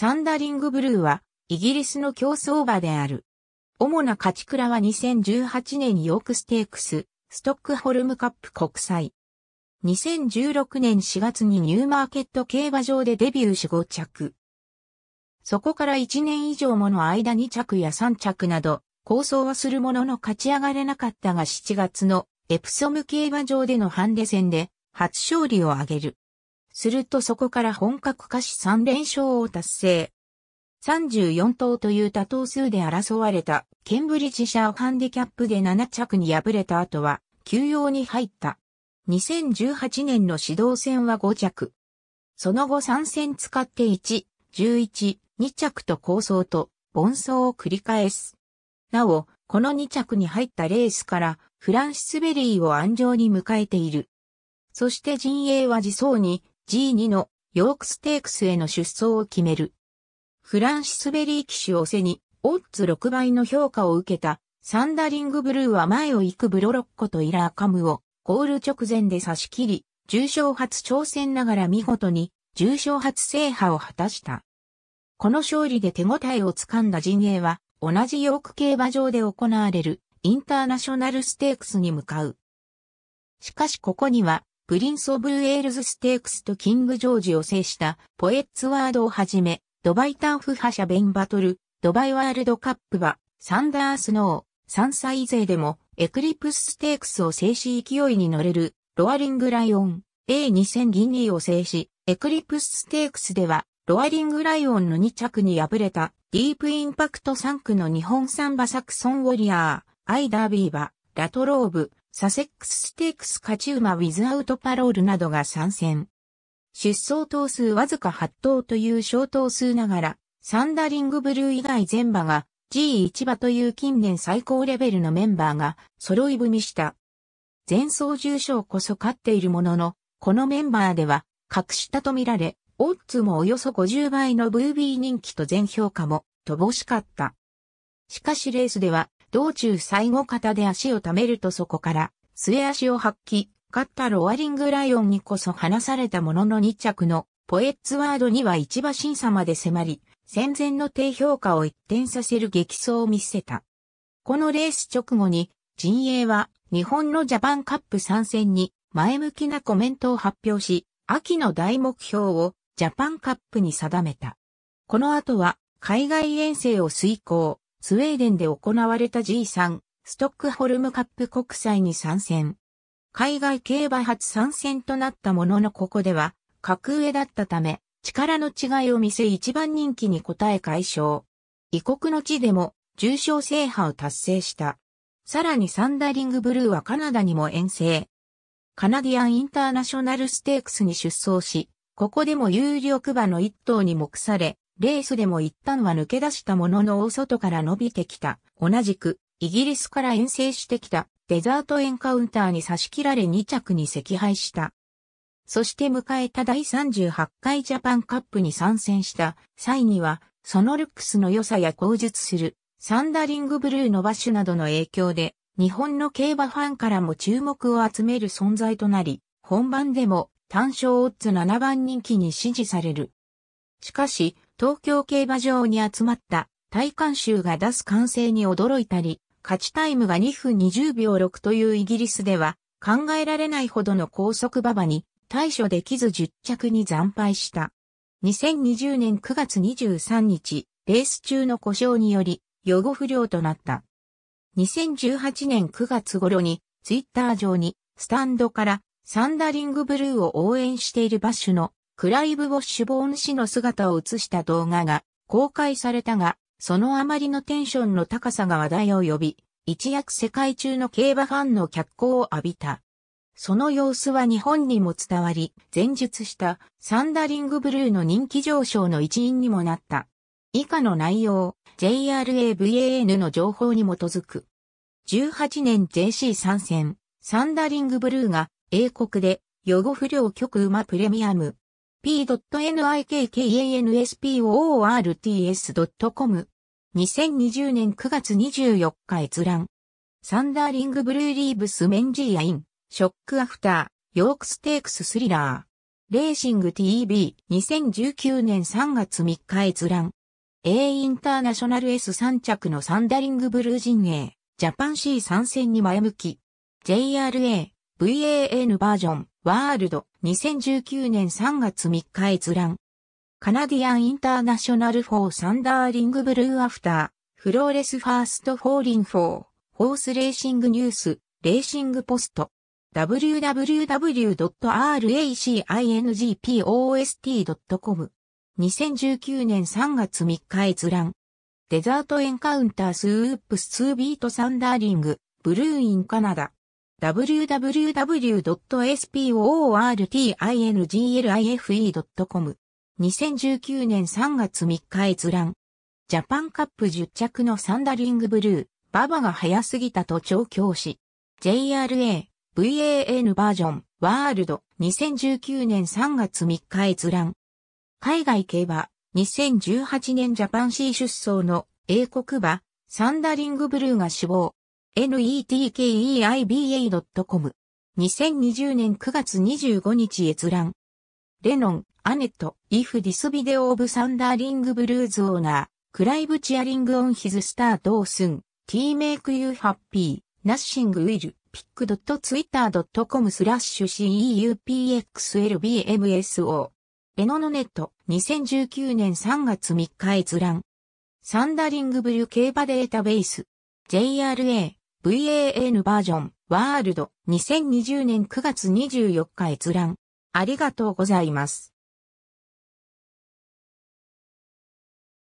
サンダリングブルーは、イギリスの競走馬である。主な勝ち倉は2018年ヨークステークス、ストックホルムカップ国際。2016年4月にニューマーケット競馬場でデビューし5着。そこから1年以上もの間2着や3着など、構想はするものの勝ち上がれなかったが7月のエプソム競馬場でのハンデ戦で初勝利を挙げる。するとそこから本格化し3連勝を達成。34頭という多頭数で争われたケンブリッジシャーハンディキャップで7着に敗れた後は休養に入った。2018年の指導戦は5着。その後3戦使って1、11、2着と構想と、盆走を繰り返す。なお、この2着に入ったレースから、フランシスベリーを安城に迎えている。そして陣営は自走に、G2 のヨークステークスへの出走を決める。フランシスベリー騎手を背に、オッズ6倍の評価を受けた、サンダリングブルーは前を行くブロロッコとイラーカムを、ゴール直前で差し切り、重賞初挑戦ながら見事に、重賞初制覇を果たした。この勝利で手応えをつかんだ陣営は、同じヨーク競馬場で行われるインターナショナルステークスに向かう。しかしここにはプリンス・オブ・ウェールズ・ステークスとキング・ジョージを制した、ポエッツワードをはじめ、ドバイターフ覇者ベンバトル、ドバイワールドカップは、サンダースノー、3歳勢でも、エクリプス・ステークスを制し勢いに乗れる、ロアリング・ライオン、A2000 ギニーを制し、エクリプス・ステークスでは、ロアリング・ライオンの2着に敗れた、ディープ・インパクト3区の日本サンバサクソン・ウォリアー、アイダービーバ、ラトローブ、サセックスステークス勝ち馬ウィズアウトパロールなどが参戦。出走頭数わずか8頭という小頭数ながら、サンダリングブルー以外全馬が G1 馬という近年最高レベルのメンバーが揃い踏みした。前走重賞こそ勝っているものの、このメンバーでは隠したとみられ、オッズもおよそ50倍のブービー人気と全評価も乏しかった。しかしレースでは道中最後方で足を溜めるとそこから末足を発揮、勝ったロアリングライオンにこそ離されたものの2着のポエッツワードには一馬審査まで迫り、戦前の低評価を一転させる激走を見せた。このレース直後に、陣営は日本のジャパンカップ参戦に前向きなコメントを発表し、秋の大目標をジャパンカップに定めた。この後は海外遠征を遂行、スウェーデンで行われた G3 ストックホルムカップ国際に参戦。海外競馬初参戦となったもののここでは格上だったため力の違いを見せ一番人気に応え解消。異国の地でも重賞制覇を達成した。さらにサンダリングブルーはカナダにも遠征。カナディアンインターナショナルステークスに出走し、ここでも有力馬の一頭に目され、レースでも一旦は抜け出したものの大外から伸びてきた。同じく、イギリスから遠征してきたデザートエンカウンターに差し切られ2着に惜敗した。そして迎えた第38回ジャパンカップに参戦した際には、そのルックスの良さや口述するサンダリングブルーのバッシュなどの影響で、日本の競馬ファンからも注目を集める存在となり、本番でも単勝オッズ7番人気に支持される。しかし、東京競馬場に集まった体観集が出す歓声に驚いたり、勝ちタイムが2分20秒6というイギリスでは考えられないほどの高速馬場に対処できず10着に惨敗した。2020年9月23日、レース中の故障により予後不良となった。2018年9月頃にツイッター上にスタンドからサンダリングブルーを応援しているバッシュのクライブ・ウォッシュボーン氏の姿を映した動画が公開されたが、そのあまりのテンションの高さが話題を呼び、一躍世界中の競馬ファンの脚光を浴びた。その様子は日本にも伝わり、前述したサンダリングブルーの人気上昇の一因にもなった。以下の内容、JRAVAN の情報に基づく。18年 JC 参戦、サンダリングブルーが英国で予後不良極馬プレミアム p.nikkansports.com。2020年9月24日閲覧。サンダーリングブルーリーブスメンジーアイン、ショックアフター、ヨークステークススリラー。レーシング TV、2019年3月3日閲覧。A インターナショナル S3 着のサンダリングブルー陣営、ジャパン C 参戦に前向き。JRA、VAN バージョン、ワールド、2019年3月3日閲覧。カナディアンインターナショナルフォーサンダーリングブルーアフター、フローレスファーストフォーリンフォー、ホースレーシングニュース、レーシングポスト。www.racingpost.com 2019年3月3日閲覧。デザートエンカウンタースープス2ビートサンダーリング、ブルーインカナダ。www.sportinglife.com 2019年3月3日閲覧。ジャパンカップ10着のサンダリングブルー、ババが早すぎたと調教師。JRA、VAN バージョン、ワールド、2019年3月3日閲覧。海外競馬、2018年ジャパン C 出走の英国馬、サンダリングブルーが死亡。netkeiba.com。2020年9月25日閲覧。レノン、アネット、イフディスビデオオブサンダーリングブルーズオーナー、クライブチアリングオンヒズスタードースン、ティーメイクユーハッピー、ナッシングウィル、ピックドットツイッタードットコムスラッシュ CEUPXLBMSO。レノノネット、2019年3月3日閲覧。サンダリングブルー競馬データベース。JRA。VAN バージョン、ワールド、2020年9月24日閲覧。ありがとうございます。